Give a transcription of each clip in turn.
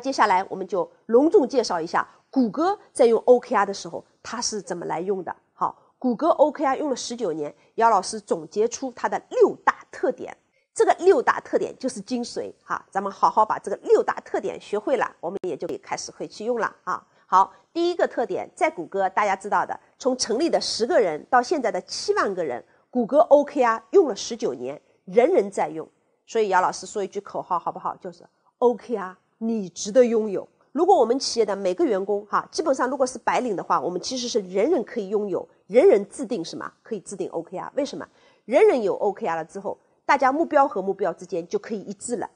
接下来，我们就隆重介绍一下谷歌在用 OKR 的时候，它是怎么来用的。好，谷歌 OKR 用了十九年，姚老师总结出它的六大特点。这个六大特点就是精髓哈。咱们好好把这个六大特点学会了，我们也就可以开始会去用了啊。好，第一个特点，在谷歌大家知道的，从成立的十个人到现在的七万个人，谷歌 OKR 用了十九年，人人在用。所以姚老师说一句口号好不好？就是 OKR。你值得拥有。如果我们企业的每个员工哈，基本上如果是白领的话，我们其实是人人可以拥有，人人制定什么？可以制定 OKR。为什么？人人有 OKR 了之后，大家目标和目标之间就可以一致了，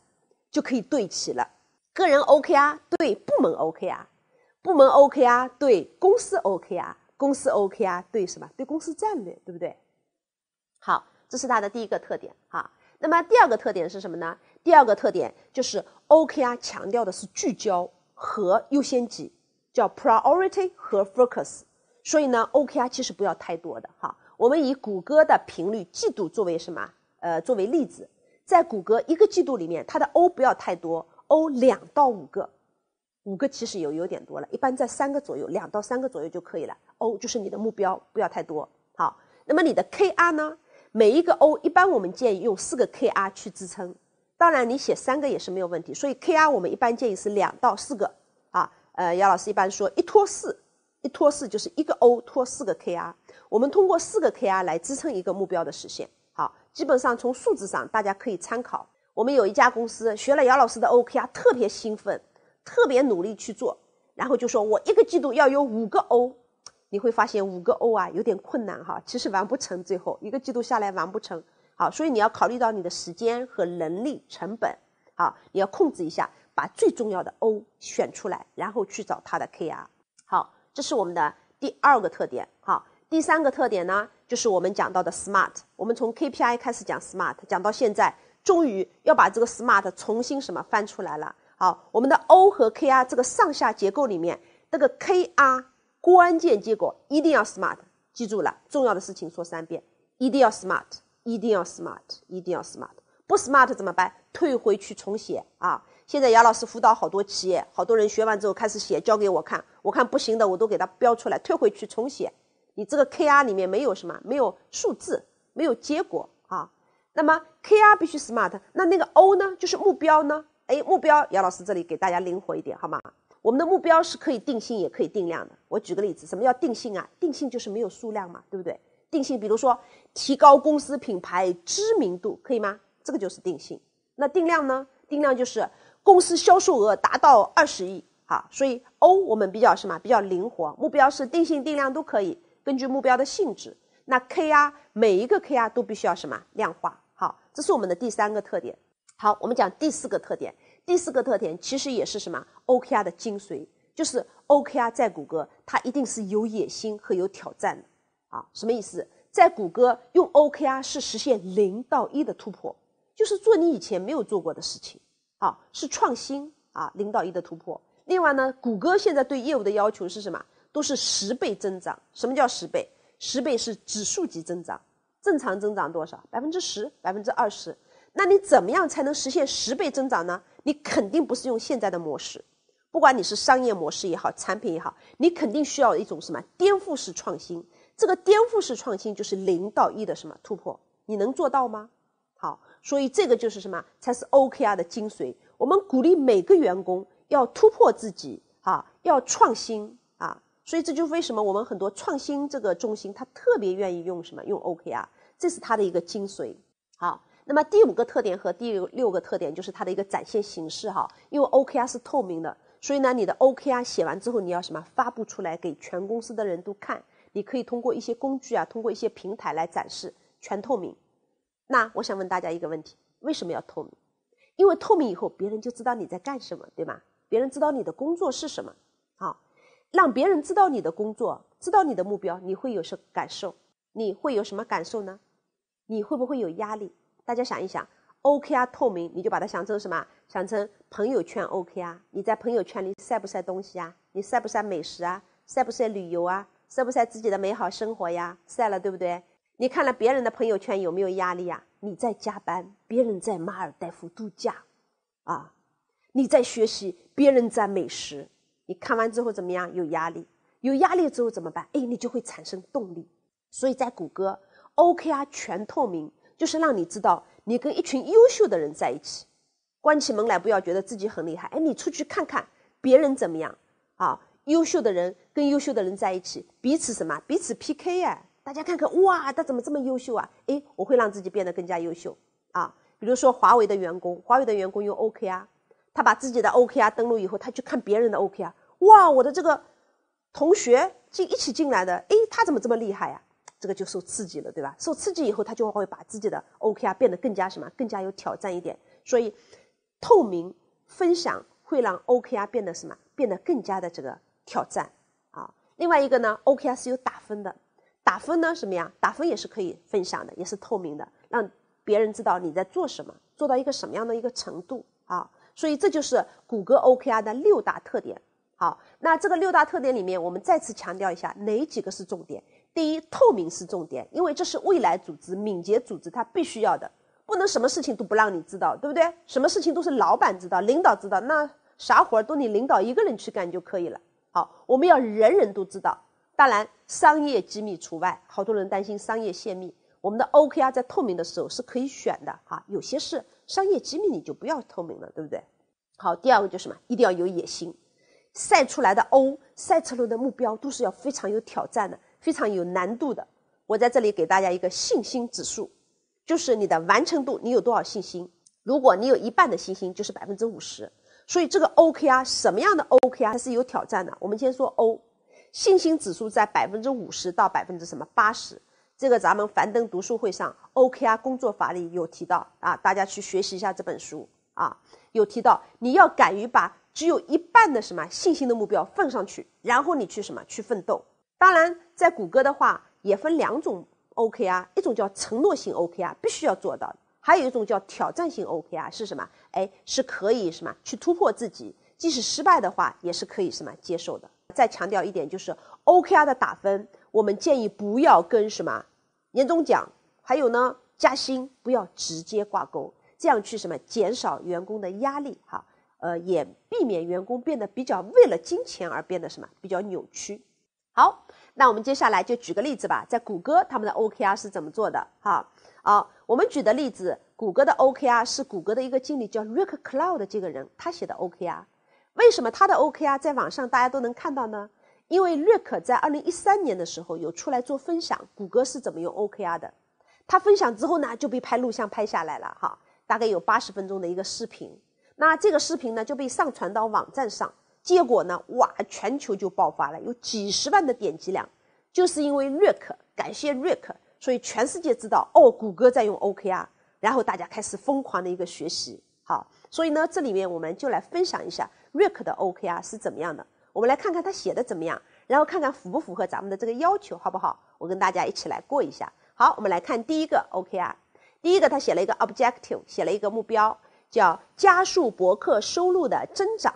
就可以对齐了。个人 OKR 对部门 OKR，部门 OKR 对公司 OKR，公司 OKR 对什么？对公司战略，对不对？好，这是它的第一个特点哈。那么第二个特点是什么呢？第二个特点就是 OKR 强调的是聚焦和优先级，叫 priority 和 focus。所以呢，OKR 其实不要太多的哈。我们以谷歌的频率季度作为什么呃作为例子，在谷歌一个季度里面，它的 O 不要太多，O 两到五个，五个其实有有点多了，一般在三个左右，两到三个左右就可以了。O 就是你的目标不要太多。好，那么你的 KR 呢，每一个 O 一般我们建议用四个 KR 去支撑。当然，你写三个也是没有问题。所以 KR 我们一般建议是两到四个啊。呃，姚老师一般说一拖四，一拖四就是一个 O 拖四个 KR。我们通过四个 KR 来支撑一个目标的实现。好，基本上从数字上大家可以参考。我们有一家公司学了姚老师的 OKR，特别兴奋，特别努力去做。然后就说我一个季度要有五个 O，你会发现五个 O 啊有点困难哈。其实完不成，最后一个季度下来完不成。好，所以你要考虑到你的时间和人力成本，好，你要控制一下，把最重要的 O 选出来，然后去找它的 KR。好，这是我们的第二个特点。好，第三个特点呢，就是我们讲到的 SMART。我们从 KPI 开始讲 SMART，讲到现在，终于要把这个 SMART 重新什么翻出来了。好，我们的 O 和 KR 这个上下结构里面，那个 KR 关键结果一定要 SMART，记住了，重要的事情说三遍，一定要 SMART。一定要 smart，一定要 smart，不 smart 怎么办？退回去重写啊！现在杨老师辅导好多企业，好多人学完之后开始写，交给我看，我看不行的我都给他标出来，退回去重写。你这个 KR 里面没有什么，没有数字，没有结果啊。那么 KR 必须 smart，那那个 O 呢？就是目标呢？哎，目标，杨老师这里给大家灵活一点好吗？我们的目标是可以定性，也可以定量的。我举个例子，什么叫定性啊？定性就是没有数量嘛，对不对？定性，比如说提高公司品牌知名度，可以吗？这个就是定性。那定量呢？定量就是公司销售额达到二十亿啊。所以 O 我们比较什么？比较灵活，目标是定性定量都可以，根据目标的性质。那 KR 每一个 KR 都必须要什么？量化。好，这是我们的第三个特点。好，我们讲第四个特点。第四个特点其实也是什么？OKR 的精髓就是 OKR 在谷歌，它一定是有野心和有挑战的。啊，什么意思？在谷歌用 OKR 是实现零到一的突破，就是做你以前没有做过的事情，好是创新啊，零到一的突破。另外呢，谷歌现在对业务的要求是什么？都是十倍增长。什么叫十倍？十倍是指数级增长，正常增长多少？百分之十，百分之二十。那你怎么样才能实现十倍增长呢？你肯定不是用现在的模式，不管你是商业模式也好，产品也好，你肯定需要一种什么颠覆式创新。这个颠覆式创新就是零到一的什么突破？你能做到吗？好，所以这个就是什么才是 OKR 的精髓？我们鼓励每个员工要突破自己啊，要创新啊，所以这就为什么我们很多创新这个中心他特别愿意用什么用 OKR，这是他的一个精髓。好，那么第五个特点和第六个特点就是它的一个展现形式哈，因为 OKR 是透明的，所以呢，你的 OKR 写完之后你要什么发布出来给全公司的人都看。你可以通过一些工具啊，通过一些平台来展示全透明。那我想问大家一个问题：为什么要透明？因为透明以后，别人就知道你在干什么，对吗？别人知道你的工作是什么，好让别人知道你的工作，知道你的目标，你会有什感受？你会有什么感受呢？你会不会有压力？大家想一想，OK 啊，透明，你就把它想成什么？想成朋友圈 OK 啊？你在朋友圈里晒不晒东西啊？你晒不晒美食啊？晒不晒旅游啊？晒不晒自己的美好生活呀？晒了，对不对？你看了别人的朋友圈有没有压力呀？你在加班，别人在马尔代夫度假，啊，你在学习，别人在美食。你看完之后怎么样？有压力，有压力之后怎么办？哎，你就会产生动力。所以在谷歌，OKR 全透明，就是让你知道你跟一群优秀的人在一起。关起门来不要觉得自己很厉害，哎，你出去看看别人怎么样，啊。优秀的人跟优秀的人在一起，彼此什么？彼此 PK 啊！大家看看，哇，他怎么这么优秀啊？诶，我会让自己变得更加优秀啊！比如说华为的员工，华为的员工用 OK 啊，他把自己的 OK 啊登录以后，他去看别人的 OK 啊，哇，我的这个同学进一起进来的，诶，他怎么这么厉害呀？这个就受刺激了，对吧？受刺激以后，他就会把自己的 OK 啊变得更加什么？更加有挑战一点。所以，透明分享会让 OKR 变得什么？变得更加的这个。挑战，啊，另外一个呢，OKR 是有打分的，打分呢什么呀？打分也是可以分享的，也是透明的，让别人知道你在做什么，做到一个什么样的一个程度啊。所以这就是谷歌 OKR 的六大特点。好，那这个六大特点里面，我们再次强调一下哪几个是重点？第一，透明是重点，因为这是未来组织、敏捷组织它必须要的，不能什么事情都不让你知道，对不对？什么事情都是老板知道、领导知道，那啥活儿都你领导一个人去干就可以了。好，我们要人人都知道，当然商业机密除外。好多人担心商业泄密，我们的 OKR 在透明的时候是可以选的。哈，有些是商业机密，你就不要透明了，对不对？好，第二个就是什么？一定要有野心，晒出来的 O，赛出来的目标都是要非常有挑战的，非常有难度的。我在这里给大家一个信心指数，就是你的完成度，你有多少信心？如果你有一半的信心，就是百分之五十。所以这个 OKR 什么样的 OKR 它是有挑战的。我们先说 O，信心指数在百分之五十到百分之什么八十，这个咱们樊登读书会上 OKR 工作法里有提到啊，大家去学习一下这本书啊，有提到你要敢于把只有一半的什么信心的目标放上去，然后你去什么去奋斗。当然，在谷歌的话也分两种 OKR，一种叫承诺性 OKR，必须要做到的。还有一种叫挑战性 OKR 是什么？哎，是可以什么去突破自己，即使失败的话，也是可以什么接受的。再强调一点，就是 OKR 的打分，我们建议不要跟什么年终奖，还有呢，加薪不要直接挂钩，这样去什么减少员工的压力哈，呃，也避免员工变得比较为了金钱而变得什么比较扭曲。好。那我们接下来就举个例子吧，在谷歌他们的 OKR 是怎么做的？哈，好，我们举的例子，谷歌的 OKR 是谷歌的一个经理叫 Rick Cloud 的这个人他写的 OKR。为什么他的 OKR 在网上大家都能看到呢？因为 Rick 在2013年的时候有出来做分享，谷歌是怎么用 OKR 的。他分享之后呢，就被拍录像拍下来了，哈，大概有八十分钟的一个视频。那这个视频呢，就被上传到网站上。结果呢？哇！全球就爆发了，有几十万的点击量，就是因为 Rick，感谢 Rick，所以全世界知道哦，谷歌在用 OKR，然后大家开始疯狂的一个学习。好，所以呢，这里面我们就来分享一下 Rick 的 OKR 是怎么样的。我们来看看他写的怎么样，然后看看符不符合咱们的这个要求，好不好？我跟大家一起来过一下。好，我们来看第一个 OKR，第一个他写了一个 objective，写了一个目标，叫加速博客收入的增长。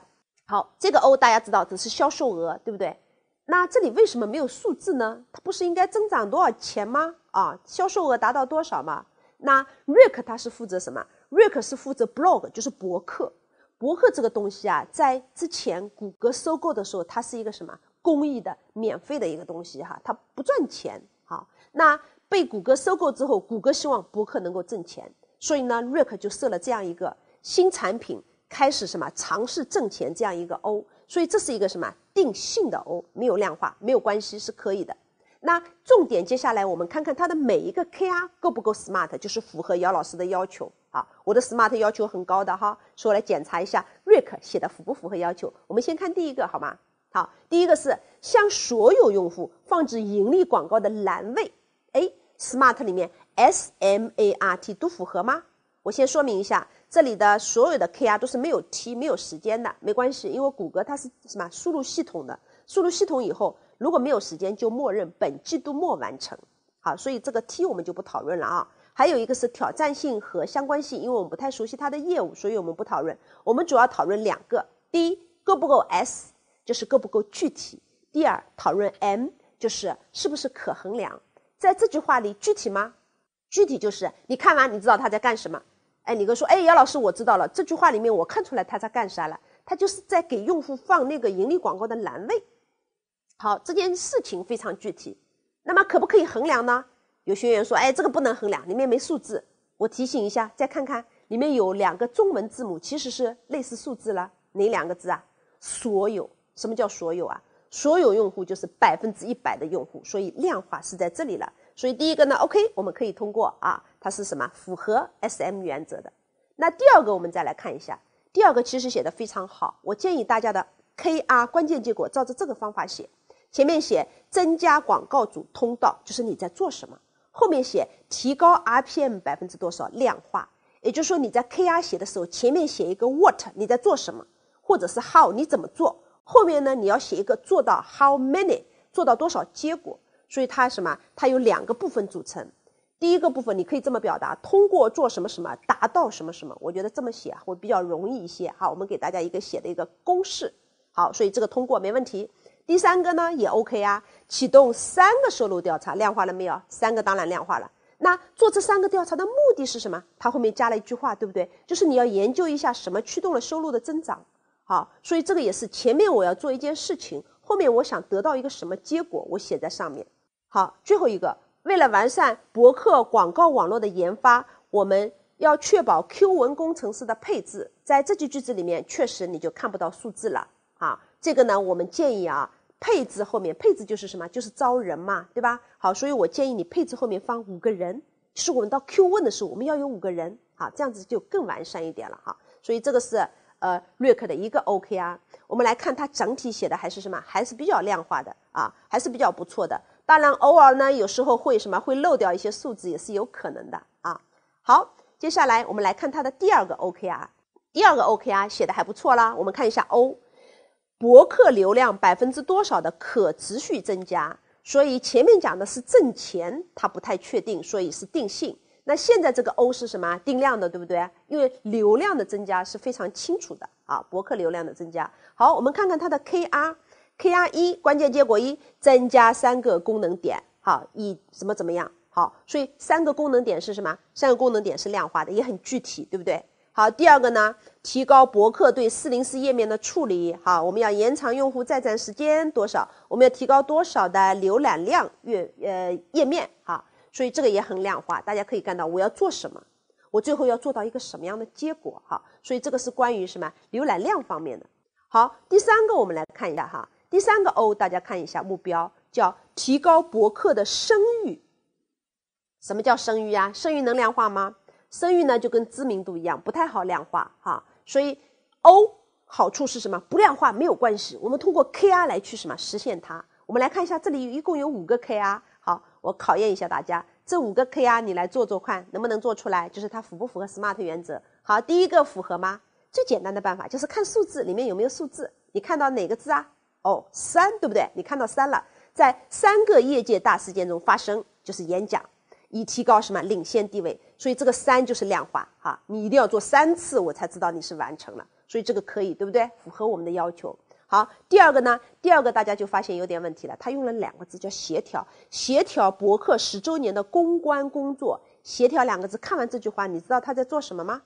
好，这个 O 大家知道只是销售额，对不对？那这里为什么没有数字呢？它不是应该增长多少钱吗？啊，销售额达到多少吗？那 Rick 他是负责什么？Rick 是负责 blog，就是博客。博客这个东西啊，在之前谷歌收购的时候，它是一个什么公益的、免费的一个东西哈，它不赚钱。好，那被谷歌收购之后，谷歌希望博客能够挣钱，所以呢，Rick 就设了这样一个新产品。开始什么尝试挣钱这样一个 O，所以这是一个什么定性的 O，没有量化，没有关系是可以的。那重点接下来我们看看它的每一个 KR 够不够 smart，就是符合姚老师的要求啊。我的 smart 要求很高的哈，所以我来检查一下 Rick 写的符不符合要求。我们先看第一个好吗？好，第一个是向所有用户放置盈利广告的栏位，哎，smart 里面 S M A R T 都符合吗？我先说明一下。这里的所有的 K R 都是没有 T 没有时间的，没关系，因为谷歌它是什么输入系统的，输入系统以后如果没有时间就默认本季度末完成。好，所以这个 T 我们就不讨论了啊。还有一个是挑战性和相关性，因为我们不太熟悉它的业务，所以我们不讨论。我们主要讨论两个：第一，够不够 S，就是够不够具体；第二，讨论 M，就是是不是可衡量。在这句话里，具体吗？具体就是你看完你知道他在干什么。哎，你跟说，哎，姚老师，我知道了，这句话里面我看出来他在干啥了，他就是在给用户放那个盈利广告的栏位。好，这件事情非常具体，那么可不可以衡量呢？有学员说，哎，这个不能衡量，里面没数字。我提醒一下，再看看里面有两个中文字母，其实是类似数字了。哪两个字啊？所有？什么叫所有啊？所有用户就是百分之一百的用户，所以量化是在这里了。所以第一个呢，OK，我们可以通过啊。它是什么符合 SM 原则的？那第二个我们再来看一下。第二个其实写的非常好，我建议大家的 KR 关键结果照着这个方法写。前面写增加广告主通道就是你在做什么，后面写提高 RPM 百分之多少量化，也就是说你在 KR 写的时候，前面写一个 What 你在做什么，或者是 How 你怎么做，后面呢你要写一个做到 How many 做到多少结果。所以它什么？它有两个部分组成。第一个部分你可以这么表达：通过做什么什么达到什么什么，我觉得这么写会比较容易一些好，我们给大家一个写的一个公式，好，所以这个通过没问题。第三个呢也 OK 啊，启动三个收入调查，量化了没有？三个当然量化了。那做这三个调查的目的是什么？它后面加了一句话，对不对？就是你要研究一下什么驱动了收入的增长。好，所以这个也是前面我要做一件事情，后面我想得到一个什么结果，我写在上面。好，最后一个。为了完善博客广告网络的研发，我们要确保 Q 文工程师的配置。在这句句子里面，确实你就看不到数字了啊。这个呢，我们建议啊，配置后面配置就是什么，就是招人嘛，对吧？好，所以我建议你配置后面放五个人。是我们到 Q 文的时候，我们要有五个人啊，这样子就更完善一点了哈。所以这个是呃瑞克的一个 OKR。我们来看他整体写的还是什么，还是比较量化的啊，还是比较不错的。当然，偶尔呢，有时候会什么会漏掉一些数字也是有可能的啊。好，接下来我们来看它的第二个 OKR，第二个 OKR 写的还不错啦。我们看一下 O，博客流量百分之多少的可持续增加。所以前面讲的是挣钱，它不太确定，所以是定性。那现在这个 O 是什么？定量的，对不对？因为流量的增加是非常清楚的啊，博客流量的增加。好，我们看看它的 KR。K R 一关键结果一增加三个功能点，好以什么怎么样好，所以三个功能点是什么？三个功能点是量化的，也很具体，对不对？好，第二个呢，提高博客对四零四页面的处理，好，我们要延长用户在站时间多少？我们要提高多少的浏览量页呃页面？好，所以这个也很量化，大家可以看到我要做什么，我最后要做到一个什么样的结果？好，所以这个是关于什么浏览量方面的。好，第三个我们来看一下哈。第三个 O，大家看一下，目标叫提高博客的声誉。什么叫声誉啊？声誉能量化吗？声誉呢就跟知名度一样，不太好量化哈。所以 O 好处是什么？不量化没有关系，我们通过 KR 来去什么实现它。我们来看一下，这里一共有五个 KR。好，我考验一下大家，这五个 KR 你来做做看，能不能做出来？就是它符不符合 SMART 原则？好，第一个符合吗？最简单的办法就是看数字里面有没有数字。你看到哪个字啊？哦，三对不对？你看到三了，在三个业界大事件中发生，就是演讲，以提高什么领先地位。所以这个三就是量化哈，你一定要做三次，我才知道你是完成了。所以这个可以对不对？符合我们的要求。好，第二个呢？第二个大家就发现有点问题了，他用了两个字叫协调，协调博客十周年的公关工作。协调两个字，看完这句话，你知道他在做什么吗？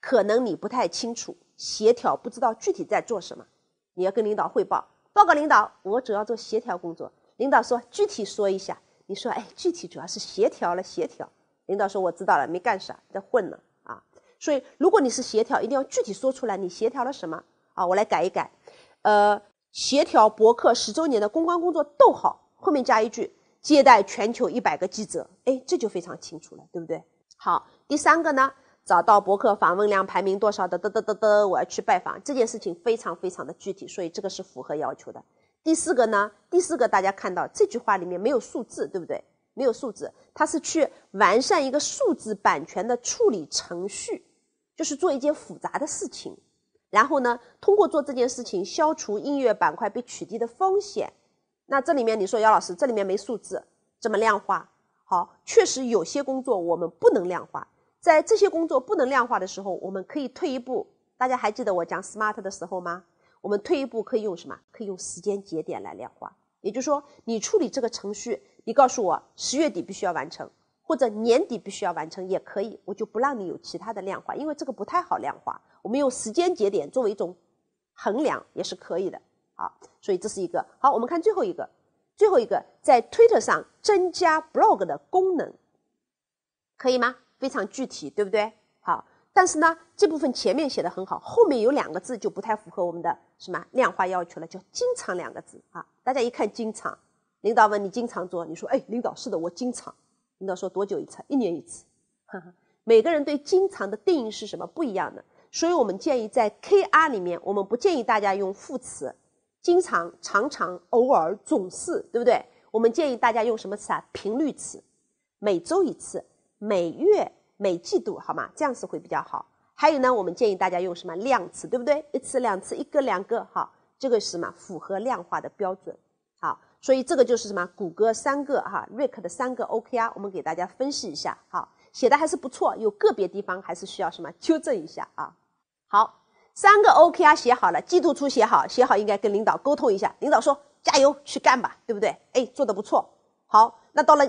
可能你不太清楚，协调不知道具体在做什么，你要跟领导汇报。报告领导，我主要做协调工作。领导说具体说一下，你说哎，具体主要是协调了协调。领导说我知道了，没干啥，在混呢啊。所以如果你是协调，一定要具体说出来，你协调了什么啊？我来改一改，呃，协调博客十周年的公关工作。逗号后面加一句，接待全球一百个记者。哎，这就非常清楚了，对不对？好，第三个呢？找到博客访问量排名多少的，得得得得，我要去拜访这件事情非常非常的具体，所以这个是符合要求的。第四个呢？第四个大家看到这句话里面没有数字，对不对？没有数字，它是去完善一个数字版权的处理程序，就是做一件复杂的事情，然后呢，通过做这件事情消除音乐板块被取缔的风险。那这里面你说姚老师，这里面没数字怎么量化？好，确实有些工作我们不能量化。在这些工作不能量化的时候，我们可以退一步。大家还记得我讲 SMART 的时候吗？我们退一步可以用什么？可以用时间节点来量化。也就是说，你处理这个程序，你告诉我十月底必须要完成，或者年底必须要完成也可以。我就不让你有其他的量化，因为这个不太好量化。我们用时间节点作为一种衡量也是可以的。好，所以这是一个。好，我们看最后一个。最后一个，在 Twitter 上增加 Blog 的功能，可以吗？非常具体，对不对？好，但是呢，这部分前面写的很好，后面有两个字就不太符合我们的什么量化要求了，叫“经常”两个字啊。大家一看“经常”，领导问你经常做，你说：“哎，领导是的，我经常。”领导说：“多久一次？一年一次？”每个人对“经常”的定义是什么？不一样的。所以我们建议在 KR 里面，我们不建议大家用副词“经常”“常常”“偶尔”“总是”，对不对？我们建议大家用什么词啊？频率词，每周一次。每月、每季度，好吗？这样子会比较好。还有呢，我们建议大家用什么量词，对不对？一次、两次、一个、两个，好，这个是什么符合量化的标准？好，所以这个就是什么？谷歌三个哈，瑞克的三个 OKR，我们给大家分析一下。好，写的还是不错，有个别地方还是需要什么纠正一下啊。好，三个 OKR 写好了，季度初写好，写好应该跟领导沟通一下，领导说加油去干吧，对不对？哎，做的不错。好，那到了。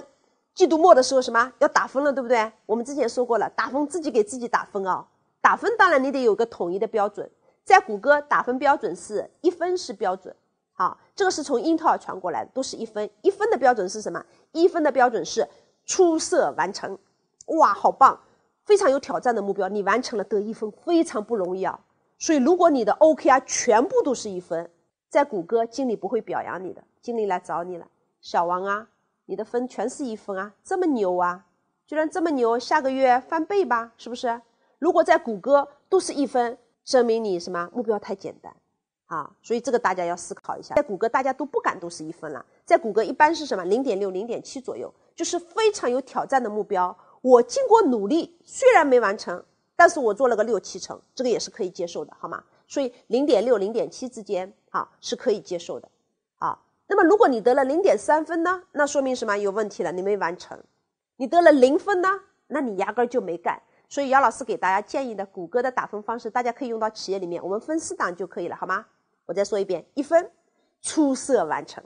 季度末的时候，什么要打分了，对不对？我们之前说过了，打分自己给自己打分啊。打分当然你得有个统一的标准，在谷歌打分标准是一分是标准。好，这个是从英特尔传过来的，都是一分。一分的标准是什么？一分的标准是出色完成。哇，好棒，非常有挑战的目标，你完成了得一分，非常不容易啊。所以如果你的 OKR 全部都是一分，在谷歌经理不会表扬你的，经理来找你了，小王啊。你的分全是一分啊，这么牛啊，居然这么牛！下个月翻倍吧，是不是？如果在谷歌都是一分，证明你什么目标太简单啊！所以这个大家要思考一下，在谷歌大家都不敢都是一分了，在谷歌一般是什么零点六、零点七左右，就是非常有挑战的目标。我经过努力，虽然没完成，但是我做了个六七成，这个也是可以接受的，好吗？所以零点六、零点七之间啊，是可以接受的。那么，如果你得了零点三分呢？那说明什么？有问题了，你没完成。你得了零分呢？那你压根儿就没干。所以，姚老师给大家建议的谷歌的打分方式，大家可以用到企业里面。我们分四档就可以了，好吗？我再说一遍：一分，出色完成；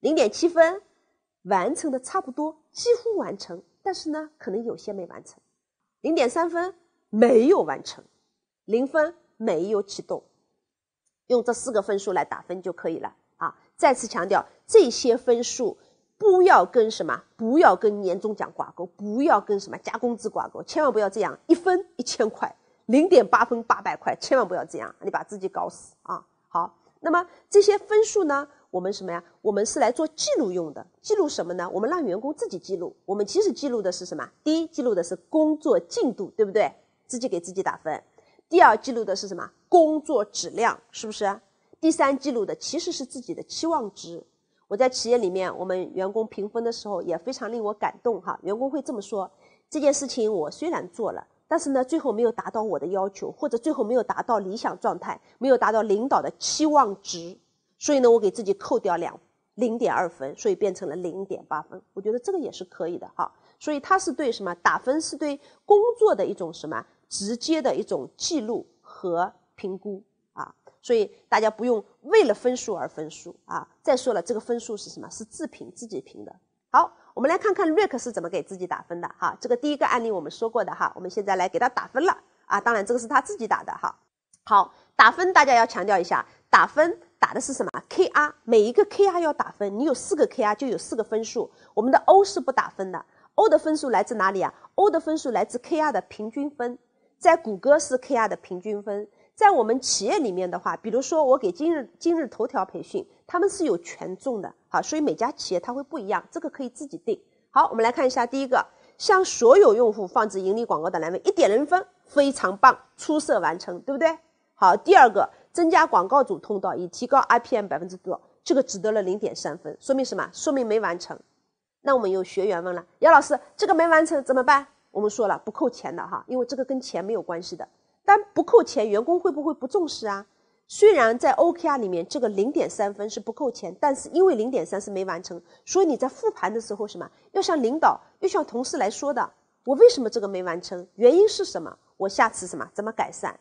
零点七分，完成的差不多，几乎完成，但是呢，可能有些没完成；零点三分，没有完成；零分，没有启动。用这四个分数来打分就可以了。再次强调，这些分数不要跟什么，不要跟年终奖挂钩，不要跟什么加工资挂钩，千万不要这样，一分一千块，零点八分八百块，千万不要这样，你把自己搞死啊！好，那么这些分数呢，我们什么呀？我们是来做记录用的，记录什么呢？我们让员工自己记录，我们其实记录的是什么？第一，记录的是工作进度，对不对？自己给自己打分；第二，记录的是什么？工作质量，是不是？第三记录的其实是自己的期望值。我在企业里面，我们员工评分的时候也非常令我感动哈。员工会这么说：这件事情我虽然做了，但是呢，最后没有达到我的要求，或者最后没有达到理想状态，没有达到领导的期望值，所以呢，我给自己扣掉两零点二分，所以变成了零点八分。我觉得这个也是可以的哈。所以它是对什么打分是对工作的一种什么直接的一种记录和评估。所以大家不用为了分数而分数啊！再说了，这个分数是什么？是自评自己评的。好，我们来看看 Rick 是怎么给自己打分的哈。这个第一个案例我们说过的哈，我们现在来给他打分了啊。当然，这个是他自己打的哈。好，打分大家要强调一下，打分打的是什么？KR 每一个 KR 要打分，你有四个 KR 就有四个分数。我们的 O 是不打分的，O 的分数来自哪里啊？O 的分数来自 KR 的平均分，在谷歌是 KR 的平均分。在我们企业里面的话，比如说我给今日今日头条培训，他们是有权重的，好，所以每家企业它会不一样，这个可以自己定。好，我们来看一下，第一个，向所有用户放置盈利广告的栏目，一点零分，非常棒，出色完成，对不对？好，第二个，增加广告主通道以提高 i p m 百分之多少，这个只得了零点三分，说明什么？说明没完成。那我们有学员问了，姚老师，这个没完成怎么办？我们说了，不扣钱的哈，因为这个跟钱没有关系的。但不扣钱，员工会不会不重视啊？虽然在 OKR 里面，这个零点三分是不扣钱，但是因为零点三是没完成，所以你在复盘的时候，什么要向领导、要向同事来说的。我为什么这个没完成？原因是什么？我下次什么怎么改善？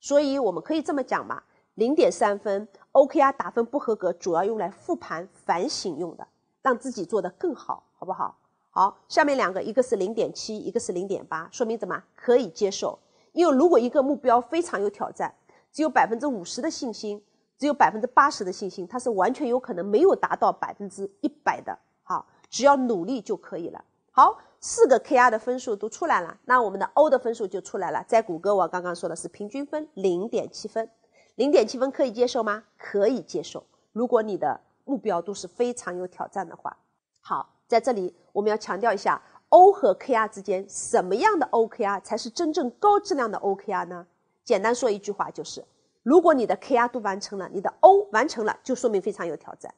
所以我们可以这么讲嘛：零点三分 OKR 打分不合格，主要用来复盘反省用的，让自己做的更好，好不好？好，下面两个，一个是零点七，一个是零点八，说明什么？可以接受。因为如果一个目标非常有挑战，只有百分之五十的信心，只有百分之八十的信心，它是完全有可能没有达到百分之一百的。好，只要努力就可以了。好，四个 KR 的分数都出来了，那我们的 O 的分数就出来了。在谷歌，我刚刚说的是平均分零点七分，零点七分可以接受吗？可以接受。如果你的目标都是非常有挑战的话，好，在这里我们要强调一下。O 和 K R 之间，什么样的 O K R 才是真正高质量的 O K R 呢？简单说一句话就是，如果你的 K R 都完成了，你的 O 完成了，就说明非常有挑战。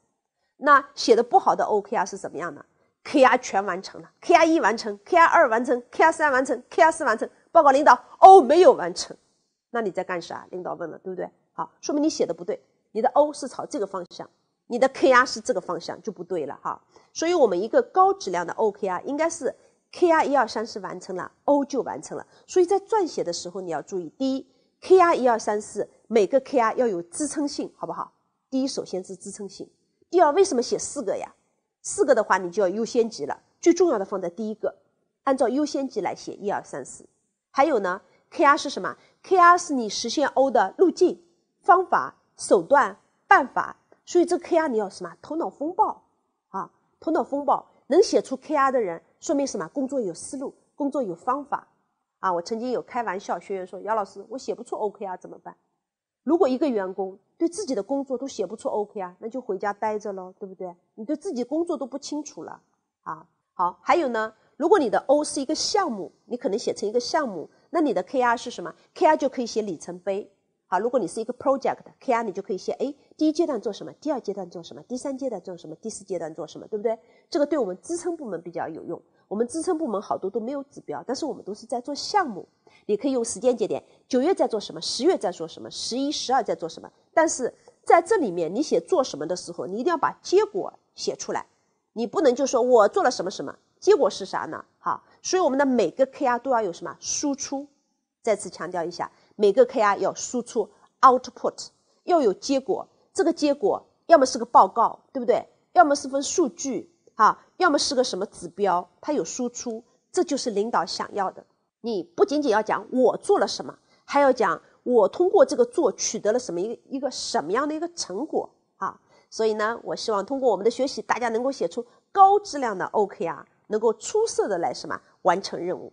那写的不好的 O K R 是怎么样呢 k R 全完成了，K R 一完成，K R 二完成，K R 三完成，K R 四完成，报告领导 O 没有完成，那你在干啥？领导问了，对不对？好，说明你写的不对，你的 O 是朝这个方向，你的 K R 是这个方向就不对了哈。所以我们一个高质量的 O K R 应该是。KR 一二三四完成了，O 就完成了。所以在撰写的时候，你要注意：第一，KR 一二三四每个 KR 要有支撑性，好不好？第一，首先是支撑性；第二，为什么写四个呀？四个的话，你就要优先级了，最重要的放在第一个，按照优先级来写一二三四。还有呢，KR 是什么？KR 是你实现 O 的路径、方法、手段、办法。所以这 KR 你要什么？头脑风暴啊！头脑风暴能写出 KR 的人。说明什么？工作有思路，工作有方法啊！我曾经有开玩笑，学员说：“姚老师，我写不出 OK 啊，怎么办？”如果一个员工对自己的工作都写不出 OK 啊，那就回家待着喽，对不对？你对自己工作都不清楚了啊！好，还有呢，如果你的 O 是一个项目，你可能写成一个项目，那你的 KR 是什么？KR 就可以写里程碑。啊，如果你是一个 project K R，你就可以写：哎，第一阶段做什么？第二阶段做什么？第三阶段做什么？第四阶段做什么？对不对？这个对我们支撑部门比较有用。我们支撑部门好多都没有指标，但是我们都是在做项目，你可以用时间节点：九月在做什么？十月在做什么？十一、十二在做什么？但是在这里面，你写做什么的时候，你一定要把结果写出来。你不能就说我做了什么什么，结果是啥呢？好，所以我们的每个 K R 都要有什么输出？再次强调一下。每个 KR 要输出 output，要有结果，这个结果要么是个报告，对不对？要么是份数据，哈，要么是个什么指标，它有输出，这就是领导想要的。你不仅仅要讲我做了什么，还要讲我通过这个做取得了什么一个一个什么样的一个成果，啊。所以呢，我希望通过我们的学习，大家能够写出高质量的 OKR，能够出色的来什么完成任务。